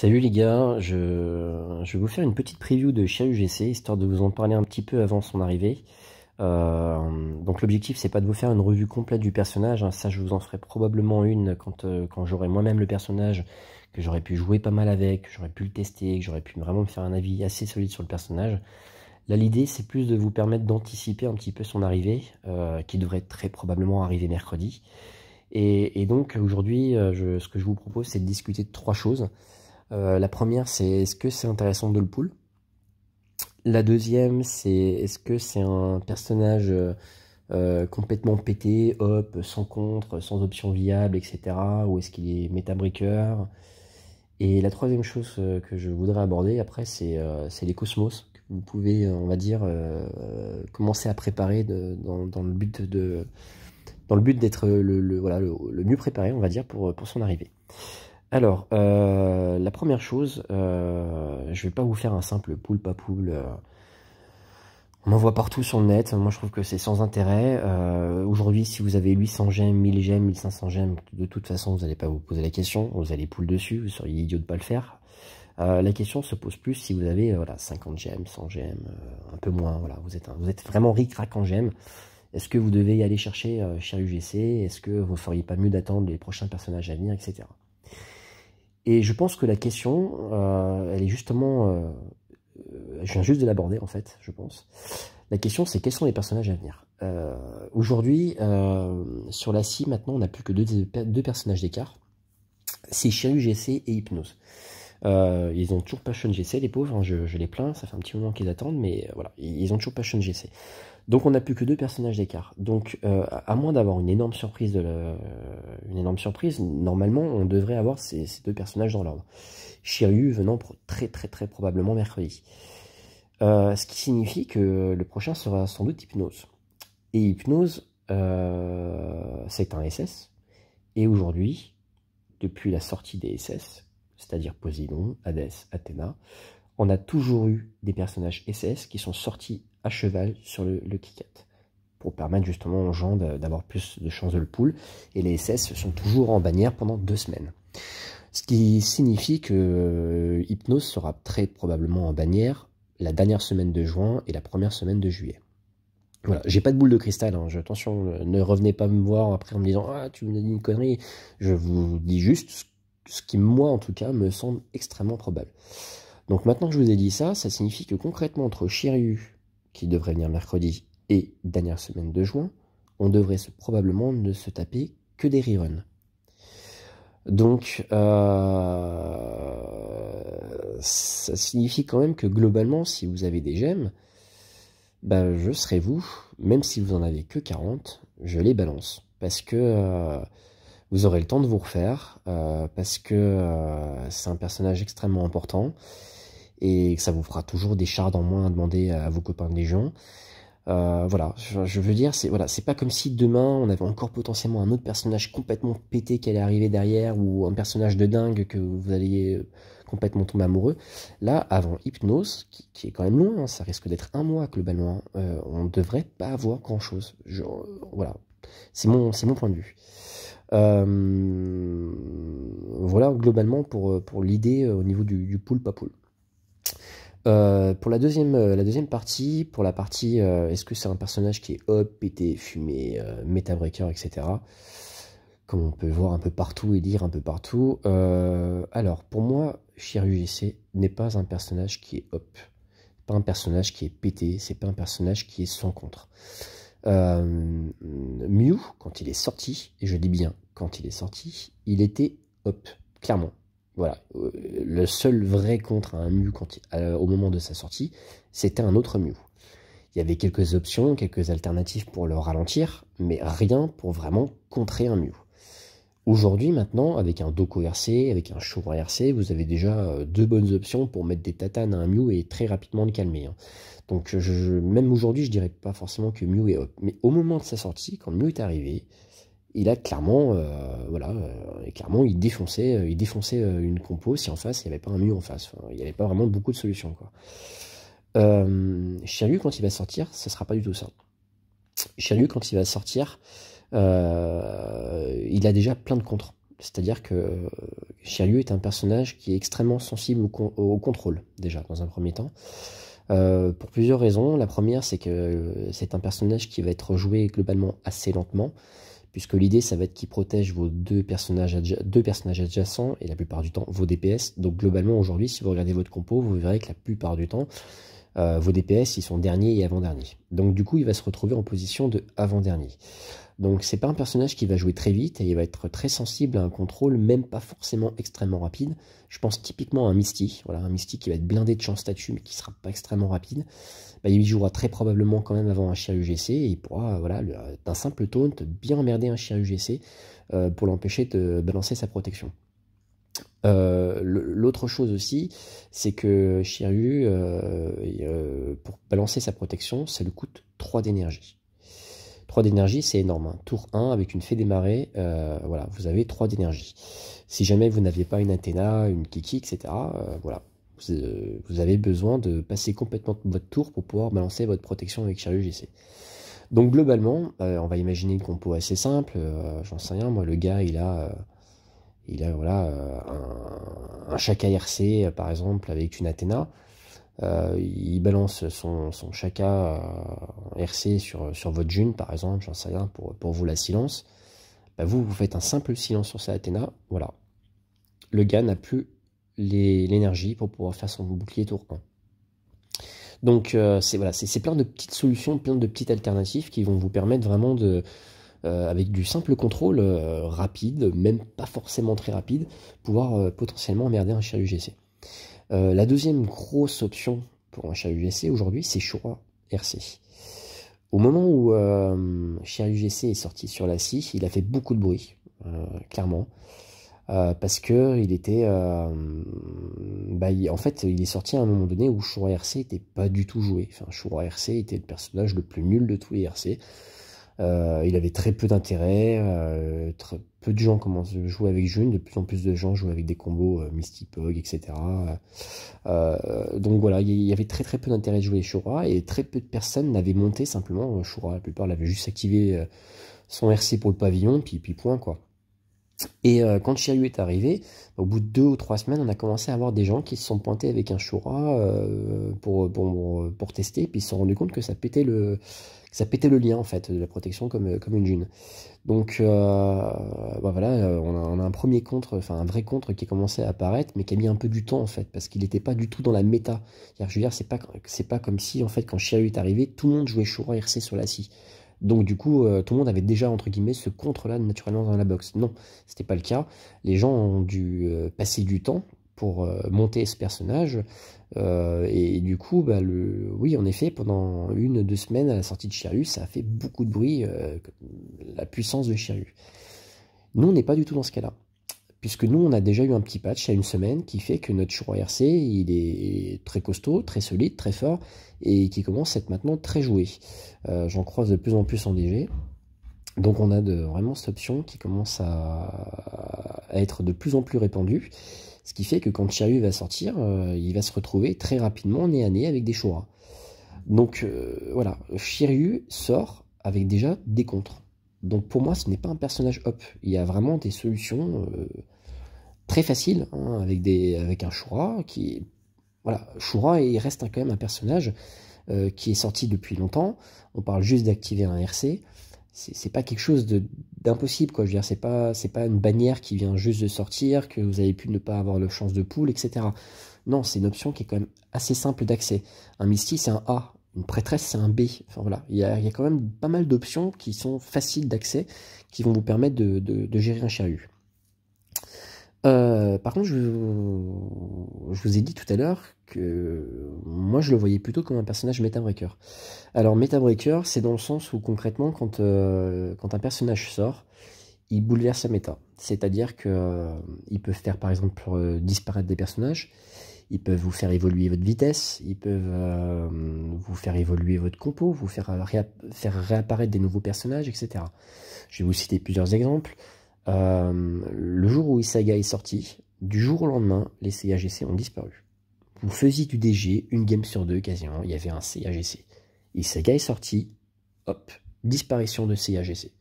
Salut les gars, je, vais vous faire une petite preview de Chia UGC, histoire de vous en parler un petit peu avant son arrivée. Euh, donc l'objectif c'est pas de vous faire une revue complète du personnage, hein. ça je vous en ferai probablement une quand, euh, quand j'aurai moi-même le personnage, que j'aurai pu jouer pas mal avec, que j'aurai pu le tester, que j'aurais pu vraiment me faire un avis assez solide sur le personnage. Là l'idée c'est plus de vous permettre d'anticiper un petit peu son arrivée, euh, qui devrait très probablement arriver mercredi. et donc aujourd'hui ce que je vous propose c'est de discuter de trois choses. Euh, la première, c'est est-ce que c'est intéressant de le pool La deuxième, c'est est-ce que c'est un personnage euh, euh, complètement pété, hop, sans contre, sans option viable, etc. Ou est-ce qu'il est métabriqueur Et la troisième chose que je voudrais aborder après, c'est les cosmos que vous pouvez, on va dire, commencer à préparer dans, le but dans le but d'être le, mieux préparé, on va dire, pour son arrivée. Alors, euh, la première chose, euh, je vais pas vous faire un simple poule pas poule. Euh. on en voit partout sur le net. Moi, je trouve que c'est sans intérêt. Euh, aujourd'hui, si vous avez 800 gemmes, 1000 gemmes, 1500 gemmes, de toute façon, vous n'allez pas vous poser la question. Vous allez poule dessus. Vous seriez idiot de pas le faire. la question se pose plus si vous avez voilà 50 gemmes, 100 gemmes, un peu moins. Voilà, vous êtes vous êtes vraiment ric-rac en gemmes. Est-ce que vous devez y aller chercher chez UGC Est-ce que vous feriez pas mieux d'attendre les prochains personnages à venir, etc. Et je pense que la question, euh, elle est justement, euh, euh, je viens juste de l'aborder en fait, je pense. La question, c'est quels sont les personnages à venir Aujourd'hui, sur la scie, maintenant, on n'a plus que deux, personnages d'écart. C'est Chiru, GC et Hypnose. Euh, ils ont toujours pas GC, les pauvres, hein, je, les plains, ça fait un petit moment qu'ils attendent, mais euh, voilà, ils ont toujours pas GC. Donc on n'a plus que deux personnages d'écart. Donc euh, à moins d'avoir une énorme surprise, une énorme surprise, normalement on devrait avoir ces, deux personnages dans l'ordre. Shiryu venant très très très probablement mercredi. ce qui signifie que le prochain sera sans doute Hypnose. Et Hypnose, c'est un SS. Et aujourd'hui, depuis la sortie des SS, c'est-à-dire Posidon, Hadès, Athéna, on a toujours eu des personnages SS qui sont sortis à cheval sur le, Kikat pour permettre justement aux gens d'avoir plus de chances de le poule. Et les SS sont toujours en bannière pendant deux semaines. Ce qui signifie que euh, Hypnose sera très probablement en bannière la dernière semaine de juin et la première semaine de juillet. Voilà, j'ai pas de boule de cristal, hein. attention, euh, ne revenez pas me voir après en me disant Ah, tu me dis une connerie. Je vous dis juste ce qui, moi en tout cas, me semble extrêmement probable. Donc maintenant que je vous ai dit ça, ça signifie que concrètement, entre Shiryu, qui devrait venir mercredi, et dernière semaine de juin, on devrait probablement ne se taper que des reruns. Donc, euh, ça signifie quand même que globalement, si vous avez des gemmes, ben, je serai vous, même si vous en avez que 40, je les balance. Parce que euh, vous aurez le temps de vous refaire euh, parce que euh, c'est un personnage extrêmement important et que ça vous fera toujours des chars en moins à demander à vos copains de Légion. Euh, voilà, je, veux dire, c'est voilà, c'est pas comme si demain on avait encore potentiellement un autre personnage complètement pété qui allait arriver derrière ou un personnage de dingue que vous alliez complètement tomber amoureux. Là, avant Hypnose, qui, est quand même loin, hein, ça risque d'être un mois globalement, on on devrait pas avoir grand chose. voilà, c'est mon, c'est mon point de vue. Euh, voilà globalement pour, euh, pour l'idée euh, au niveau du, du pool pas pool. pour la deuxième, la deuxième partie, pour la partie est-ce que c'est un personnage qui est hop, pété, fumé, meta breaker etc. Comme on peut voir un peu partout et lire un peu partout. alors, pour moi, Chirurgicé n'est pas un personnage qui est hop. Pas un personnage qui est pété, c'est pas un personnage qui est sans contre euh, Mew, quand il est sorti, et je dis bien quand il est sorti, il était hop, clairement. Voilà, euh, le seul vrai contre à un Mew euh, au moment de sa sortie, c'était un autre Mew. Il y avait quelques options, quelques alternatives pour le ralentir, mais rien pour vraiment contrer un Mew. Aujourd'hui, maintenant, avec un Doco RC, avec un chow RC, vous avez déjà euh, deux bonnes options pour mettre des tatanes à un Mew et très rapidement le calmer. Hein. Donc, même aujourd'hui, je dirais pas forcément que Mew est hop. Mais au moment de sa sortie, quand Mew est arrivé, il a clairement, euh, voilà, euh, clairement, il défonçait, il défonçait une compo si en face il n'y avait pas un Mew en face. il n'y avait pas vraiment beaucoup de solutions, quoi. quand il va sortir, ce sera pas du tout ça. lui, quand il va sortir, euh, il a déjà plein de contres. C'est-à-dire que euh, Shiryu est un personnage qui est extrêmement sensible au, contrôle, déjà, dans un premier temps. Euh, pour plusieurs raisons. La première, c'est que c'est un personnage qui va être joué globalement assez lentement, puisque l'idée, ça va être qu'il protège vos deux personnages, adjacents et la plupart du temps vos DPS. Donc globalement, aujourd'hui, si vous regardez votre compo, vous verrez que la plupart du temps, vos DPS, ils sont derniers et avant-derniers. Donc du coup, il va se retrouver en position de avant-dernier. Donc c'est pas un personnage qui va jouer très vite et il va être très sensible à un contrôle, même pas forcément extrêmement rapide. Je pense typiquement à un Mystique, voilà, un Mystique qui va être blindé de champ statut mais qui sera pas extrêmement rapide. Bah, il jouera très probablement quand même avant un chien UGC et il pourra, euh, voilà, euh, d'un simple taunt, bien emmerder un chien UGC euh, pour l'empêcher de balancer sa protection. L'autre chose aussi, c'est que Shiryu, pour balancer sa protection, ça lui coûte 3 d'énergie. 3 d'énergie, c'est énorme. Hein. Tour 1 avec une fée démarrée, euh, voilà, vous avez 3 d'énergie. Si jamais vous n'aviez pas une Athéna, une Kiki, etc., euh, voilà, euh, vous, avez besoin de passer complètement votre tour pour pouvoir balancer votre protection avec Charlie GC. Donc globalement, on va imaginer une compo assez simple, j'en sais rien, moi le gars il a il a voilà, un, un Chaka RC par exemple avec une Athéna. Euh, il balance son, son chaka euh, RC sur, votre June, par exemple, j'en sais rien, pour, vous la silence. Bah, vous, faites un simple silence sur sa Athéna, voilà. Le gars n'a plus l'énergie pour pouvoir faire son bouclier tour Donc euh, c'est voilà, plein de petites solutions, plein de petites alternatives qui vont vous permettre vraiment de, avec du simple contrôle rapide, même pas forcément très rapide, pouvoir potentiellement emmerder un chien UGC. Euh, la deuxième grosse option pour un chat UGC aujourd'hui, c'est Shura RC. Au moment où euh, Shura UGC est sorti sur la scie, il a fait beaucoup de bruit, euh, clairement. Euh, parce que il était, bah, en fait, il est sorti à un moment donné où Shura RC n'était pas du tout joué. Enfin, Shura RC était le personnage le plus nul de tous les RC. Euh, il avait très peu d'intérêt, euh, peu de gens commencent à jouer avec June, de plus en plus de gens jouent avec des combos euh, Misty Pog, etc. donc voilà, il y avait très très peu d'intérêt de jouer Shura, et très peu de personnes n'avaient monté simplement Shura, la plupart l'avaient juste activé son RC pour le pavillon, puis, puis point quoi. Et quand Shiryu est arrivé, au bout de deux ou trois semaines, on a commencé à avoir des gens qui se sont pointés avec un Shura pour, pour, pour, tester, puis ils se sont rendus compte que ça pétait le, ça pétait le lien en fait de la protection comme, euh, comme une dune. Donc euh, bah voilà, euh, on a, un premier contre, enfin un vrai contre qui commençait à apparaître, mais qui a mis un peu du temps en fait, parce qu'il n'était pas du tout dans la méta. je veux dire, c'est pas, pas comme si en fait quand Shiryu est arrivé, tout le monde jouait Shura RC sur la scie. Donc du coup, tout le monde avait déjà entre guillemets ce contre-là naturellement dans la box. Non, c'était pas le cas. Les gens ont dû passer du temps pour euh, monter ce personnage. Euh, et, du coup, bah, le, oui, en effet, pendant une, deux semaines à la sortie de Chiru, ça a fait beaucoup de bruit, euh, la puissance de Chiru. Nous, on n'est pas du tout dans ce cas-là. Puisque nous, on a déjà eu un petit patch il y a une semaine qui fait que notre Shiro RC, il est très costaud, très solide, très fort, et qui commence à être maintenant très joué. J'en croise de plus en plus en DG. Donc on a de, vraiment cette option qui commence à, à être de plus en plus répandue. Ce qui fait que quand Chiryu va sortir, euh, il va se retrouver très rapidement nez à nez avec des Shura. Donc euh, voilà, Shiryu sort avec déjà des contres. Donc pour moi, ce n'est pas un personnage up. Il y a vraiment des solutions euh, très faciles hein, avec, des, avec un Shura qui. Voilà, Shura il reste quand même un personnage qui est sorti depuis longtemps. On parle juste d'activer un RC c'est pas quelque chose d'impossible quoi je veux dire c'est pas c'est pas une bannière qui vient juste de sortir que vous avez pu ne pas avoir le chance de poule etc non c'est une option qui est quand même assez simple d'accès un mystique c'est un A une prêtresse c'est un B enfin voilà il y a, il y a quand même pas mal d'options qui sont faciles d'accès qui vont vous permettre de, de gérer un chariot euh, par contre, je, vous ai dit tout à l'heure que moi je le voyais plutôt comme un personnage meta-breaker. Alors meta-breaker, c'est dans le sens où concrètement, quand, euh, un personnage sort, il bouleverse sa méta. C'est-à-dire qu'il euh, peut faire par exemple disparaître des personnages, ils peuvent vous faire évoluer votre vitesse, ils peuvent vous faire évoluer votre compo, vous faire, faire réapparaître des nouveaux personnages, etc. Je vais vous citer plusieurs exemples. Euh, le jour où Isaga est sorti, du jour au lendemain, les CAGC ont disparu. Vous faisiez du DG, une game sur deux quasiment, il y avait un CAGC. Isaga est sorti, hop, disparition de CAGC.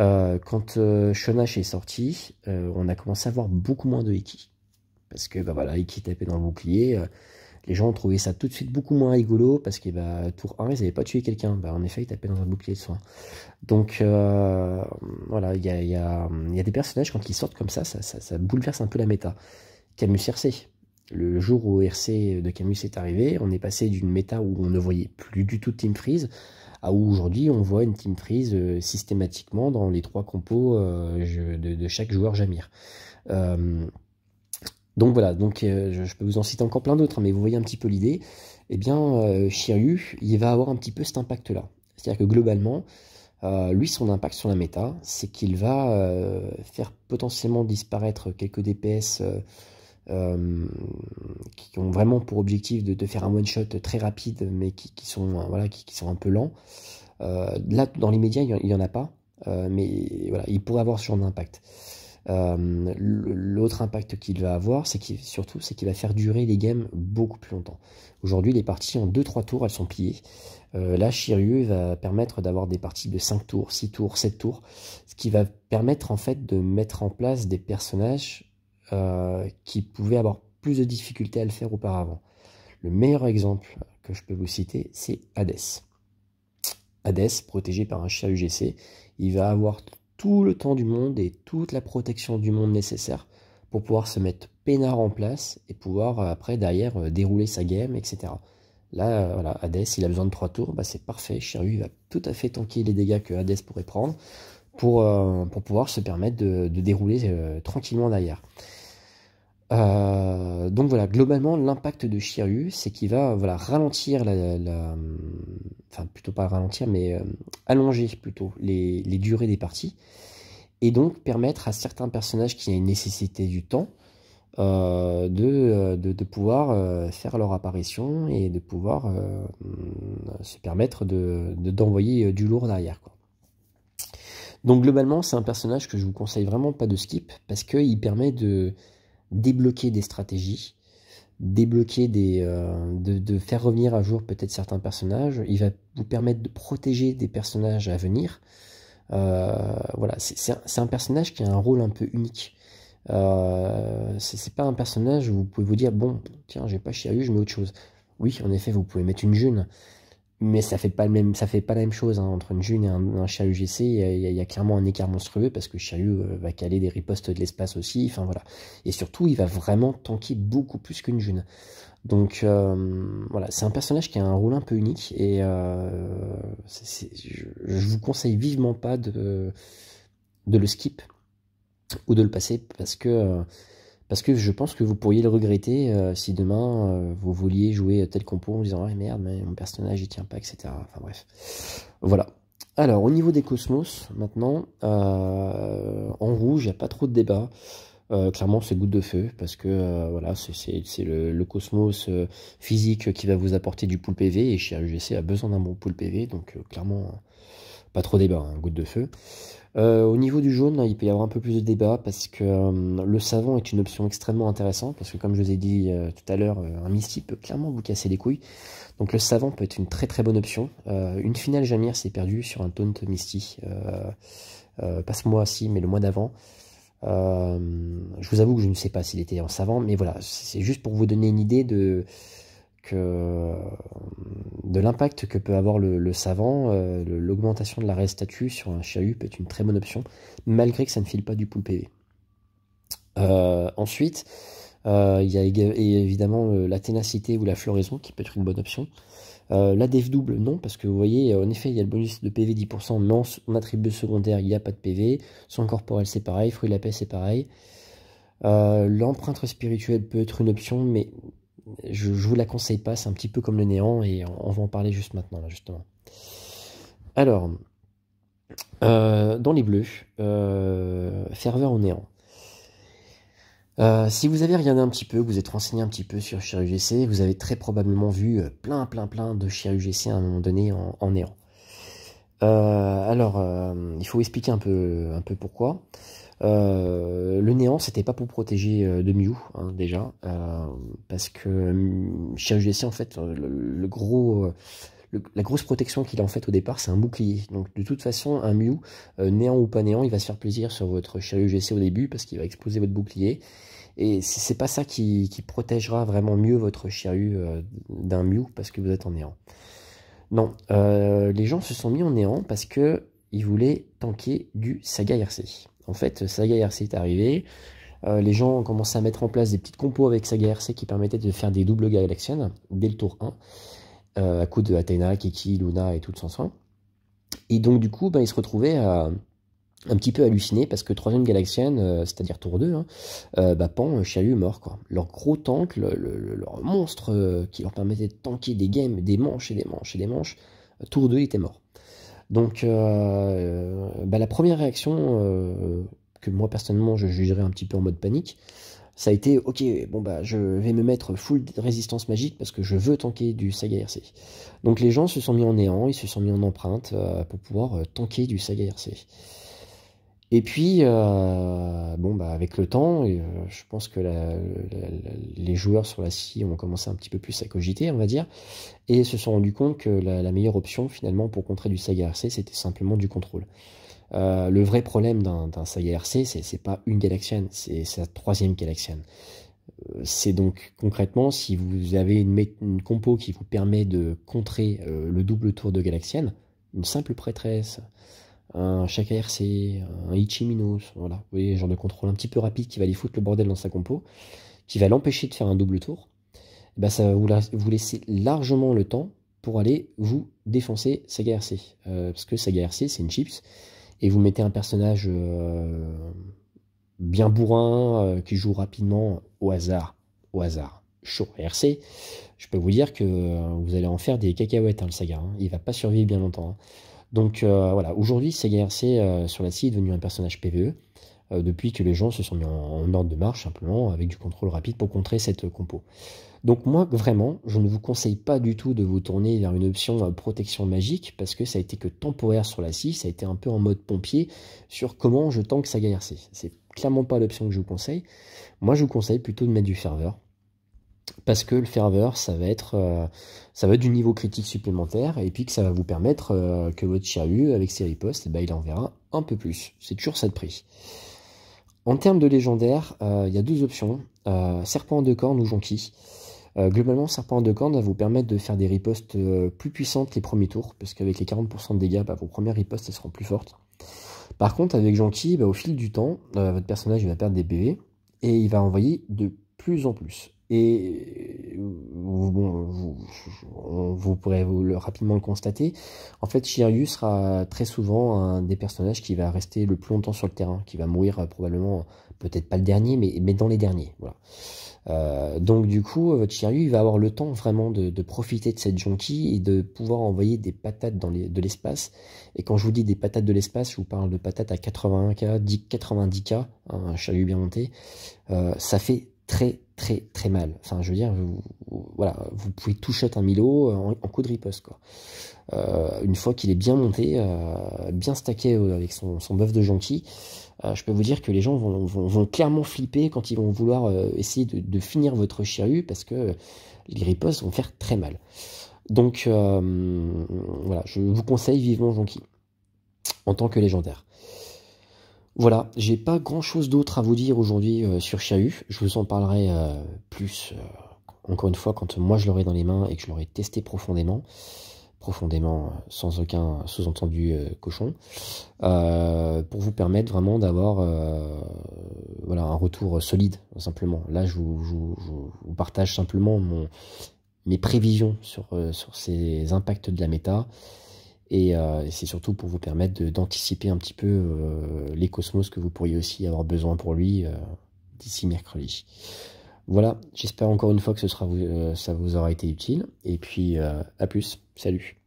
Euh, quand euh, Shonash est sorti, on a commencé à voir beaucoup moins de Hiki. Parce que bah voilà, Hiki tapait dans le bouclier. Les gens ont trouvé ça tout de suite beaucoup moins rigolo parce que bah, tour 1, ils n'avaient pas tué quelqu'un. Bah, en effet, ils tapaient dans un bouclier de soins. Donc euh, voilà, il y a, des personnages quand ils sortent comme ça, ça, bouleverse un peu la méta. Camus RC. Le jour où RC de Camus est arrivé, on est passé d'une méta où on ne voyait plus du tout Team Freeze à où aujourd'hui on voit une Team Freeze euh, systématiquement dans les trois compos euh, de, chaque joueur Jamir. Donc voilà, donc euh, je, peux vous en citer encore plein d'autres, hein, mais vous voyez un petit peu l'idée. Eh bien, euh, Shiryu, il va avoir un petit peu cet impact-là. C'est-à-dire que globalement, euh, lui, son impact sur la méta, c'est qu'il va faire potentiellement disparaître quelques DPS qui ont vraiment pour objectif de, faire un one-shot très rapide, mais qui, sont, voilà, qui, sont un peu lents. là, dans l'immédiat, il n'y en, a pas, mais voilà, il pourrait avoir son impact. Euh, l'autre impact qu'il va avoir, c'est qu'il surtout, qu'il va faire durer les games beaucoup plus longtemps. Aujourd'hui, les parties en 2-3 tours, elles sont pliées. Euh, là, Shiryu va permettre d'avoir des parties de 5 tours, 6 tours, 7 tours, ce qui va permettre en fait de mettre en place des personnages euh, qui pouvaient avoir plus de difficultés à le faire auparavant. Le meilleur exemple que je peux vous citer, c'est Hades. Hades, protégé par un chat UGC, il va avoir tout le temps du monde et toute la protection du monde nécessaire pour pouvoir se mettre peinard en place et pouvoir euh, après derrière euh, dérouler sa game, etc. Là, euh, voilà, Hades, il a besoin de trois tours, bah c'est parfait. Shiryu va tout à fait tanker les dégâts que Hades pourrait prendre pour, pour pouvoir se permettre de, dérouler tranquillement derrière. Euh, donc voilà, globalement, l'impact de Shiryu, c'est qu'il va voilà, ralentir, la, enfin plutôt pas ralentir, mais euh, allonger plutôt les, les, durées des parties, et donc permettre à certains personnages qui ont une nécessité du temps euh, de, de, pouvoir faire leur apparition et de pouvoir mm, se permettre d'envoyer du lourd derrière. Quoi. Donc globalement, c'est un personnage que je vous conseille vraiment pas de skip, parce qu'il permet de débloquer des stratégies, débloquer des, euh, de, faire revenir à jour peut-être certains personnages. Il va vous permettre de protéger des personnages à venir. Euh, voilà, c'est un, personnage qui a un rôle un peu unique. Euh, c'est pas un personnage où vous pouvez vous dire bon, tiens, j'ai pas lui, je mets autre chose. Oui, en effet, vous pouvez mettre une june mais ça fait pas le même ça fait pas la même chose hein. entre une June et un, un GC il y, a clairement un écart monstrueux parce que Chahut euh, va caler des ripostes de l'espace aussi enfin voilà et surtout il va vraiment tanker beaucoup plus qu'une June donc euh, voilà c'est un personnage qui a un rôle un peu unique et euh, je, je, vous conseille vivement pas de de le skip ou de le passer parce que parce que je pense que vous pourriez le regretter euh, si demain euh, vous vouliez jouer tel compo en disant Ah merde, mais mon personnage il tient pas, etc. Enfin bref. Voilà. Alors au niveau des cosmos, maintenant, euh, en rouge, il n'y a pas trop de débat. clairement, c'est goutte de feu parce que voilà, c'est le, cosmos physique qui va vous apporter du pool PV et chez UGC a besoin d'un bon pool PV, donc clairement. Pas trop débat, un hein, goutte de feu. Euh, au niveau du jaune, il peut y avoir un peu plus de débat parce que euh, le savant est une option extrêmement intéressante parce que comme je vous ai dit euh, tout à l'heure, un Misty peut clairement vous casser les couilles. Donc le savant peut être une très très bonne option. une finale Jamir s'est perdue sur un taunt Misty, pas ce mois-ci mais le mois d'avant. je vous avoue que je ne sais pas s'il était en savant, mais voilà, c'est juste pour vous donner une idée de, euh, de l'impact que peut avoir le, savant, euh, l'augmentation de la restatue sur un chahut peut être une très bonne option, malgré que ça ne file pas du pouls PV. Euh, ensuite, il y a évidemment la ténacité ou la floraison qui peut être une bonne option. la def double, non, parce que vous voyez, en effet, il y a le bonus de PV 10%, non, en attribut secondaire, il n'y a pas de PV. Son corporel, c'est pareil. Fruit de la paix, c'est pareil. L'empreinte spirituelle peut être une option, mais je, ne vous la conseille pas, c'est un petit peu comme le néant et on, va en parler juste maintenant, justement. Alors, euh, dans les bleus, euh, ferveur au néant. Euh, si vous avez regardé un petit peu, vous êtes renseigné un petit peu sur chirurgic, vous avez très probablement vu plein, plein, plein de chirurgic à un moment donné en, néant. alors, il faut expliquer un peu, un peu pourquoi. Euh, le néant, c'était pas pour protéger euh, de Mew, hein, déjà, euh, parce que GSC en fait, le, gros, la grosse protection qu'il a en fait au départ, c'est un bouclier. Donc de toute façon, un Mew, néant ou pas néant, il va se faire plaisir sur votre GC au début parce qu'il va exploser votre bouclier. Et c'est pas ça qui, protégera vraiment mieux votre Shiryu d'un Mew parce que vous êtes en néant. Non, les gens se sont mis en néant parce que ils voulaient tanker du Saga RC. En fait, Saga RC est arrivé. Euh, les gens ont commencé à mettre en place des petites compos avec Saga RC qui permettaient de faire des doubles Galaxian dès le tour 1, euh, à coup de Athena, Kiki, Luna et tout son soin. Et donc, du coup, bah, ils se retrouvaient à, un petit peu hallucinés parce que troisième Galaxian, euh, c'est-à-dire tour 2, hein, bah, Pan, Chalut, mort. Leur gros tank, leur monstre qui leur permettait de tanker des games, des manches et des manches et des manches, tour 2 était mort. Donc, euh, bah, la première réaction euh, que moi personnellement je jugerais un petit peu en mode panique, ça a été ok, bon bah je vais me mettre full résistance magique parce que je veux tanker du Saga RC. Donc les gens se sont mis en néant, ils se sont mis en empreinte euh, pour pouvoir tanker du Saga RC. Et puis, euh, bon, bah, avec le temps, euh, je pense que les joueurs sur la scie ont commencé un petit peu plus à cogiter, on va dire, et se sont rendus compte que la, meilleure option, finalement, pour contrer du Saga RC, c'était simplement du contrôle. Euh, le vrai problème d'un Saga RC, c'est pas une galaxienne, c'est sa troisième galaxienne. C'est donc concrètement, si vous avez une, compo qui vous permet de contrer le double tour de galaxienne, une simple prêtresse, un Chaka RC, un Ichiminos, voilà, vous voyez, genre de contrôle un petit peu rapide qui va lui foutre le bordel dans sa compo, qui va l'empêcher de faire un double tour, bah ça va vous, laisser largement le temps pour aller vous défoncer Saga RC. Euh, parce que Saga RC, c'est une chips, et vous mettez un personnage euh, bien bourrin, euh, qui joue rapidement au hasard, au hasard, chaud RC, je peux vous dire que vous allez en faire des cacahuètes, hein, le Saga, hein. il va pas survivre bien longtemps. Hein. Donc euh, voilà, aujourd'hui, CGRC euh, sur la scie est devenu un personnage PVE euh, depuis que les gens se sont mis en, ordre de marche simplement avec du contrôle rapide pour contrer cette compo. Donc moi vraiment, je ne vous conseille pas du tout de vous tourner vers une option protection magique parce que ça a été que temporaire sur la scie, ça a été un peu en mode pompier sur comment je tank Saga RC. C'est clairement pas l'option que je vous conseille. Moi je vous conseille plutôt de mettre du ferveur parce que le ferveur, ça va être, euh, ça va être du niveau critique supplémentaire, et puis que ça va vous permettre euh, que votre chariot, avec ses ripostes, eh ben, il en verra un peu plus. C'est toujours ça de prix. En termes de légendaire, euh, il y a deux options, serpent de corne cornes ou jonquille. globalement, serpent de deux cornes va vous permettre de faire des ripostes plus puissantes les premiers tours, parce qu'avec les 40% de dégâts, bah, vos premières ripostes elles seront plus fortes. Par contre, avec jonquille, bah, au fil du temps, votre personnage va perdre des PV, et il va envoyer de plus en plus et euh, bon, vous, pourrez vous le, rapidement le constater, en fait Shiryu sera très souvent un des personnages qui va rester le plus longtemps sur le terrain, qui va mourir euh, probablement, peut-être pas le dernier, mais, mais dans les derniers. Voilà. Euh, donc du coup, votre Shiryu il va avoir le temps vraiment de, profiter de cette jonquille et de pouvoir envoyer des patates dans les, de l'espace. Et quand je vous dis des patates de l'espace, je vous parle de patates à 81K, 90K, un Shiryu bien monté. ça fait très très très mal. Enfin, je veux dire, vous, voilà, vous pouvez tout shot un Milo euh, en, coup de riposte. Euh, une fois qu'il est bien monté, euh, bien stacké avec son, son de jonquille, je peux vous dire que les gens vont, clairement flipper quand ils vont vouloir essayer de, finir votre Chiru parce que les ripostes vont faire très mal. Donc voilà, je vous conseille vivement jonquille en tant que légendaire. Voilà, j'ai pas grand chose d'autre à vous dire aujourd'hui euh, sur Chahut. Je vous en parlerai euh, plus, euh, encore une fois, quand moi je l'aurai dans les mains et que je l'aurai testé profondément. Profondément, sans aucun sous-entendu cochon. pour vous permettre vraiment d'avoir voilà, un retour solide, simplement. Là, je vous, partage simplement mes prévisions sur, sur ces impacts de la méta. Euh, et c'est surtout pour vous permettre d'anticiper un petit peu euh, les cosmos que vous pourriez aussi avoir besoin pour lui euh, d'ici mercredi. Voilà, j'espère encore une fois que ce sera ça vous aura été utile. Et puis, à plus, salut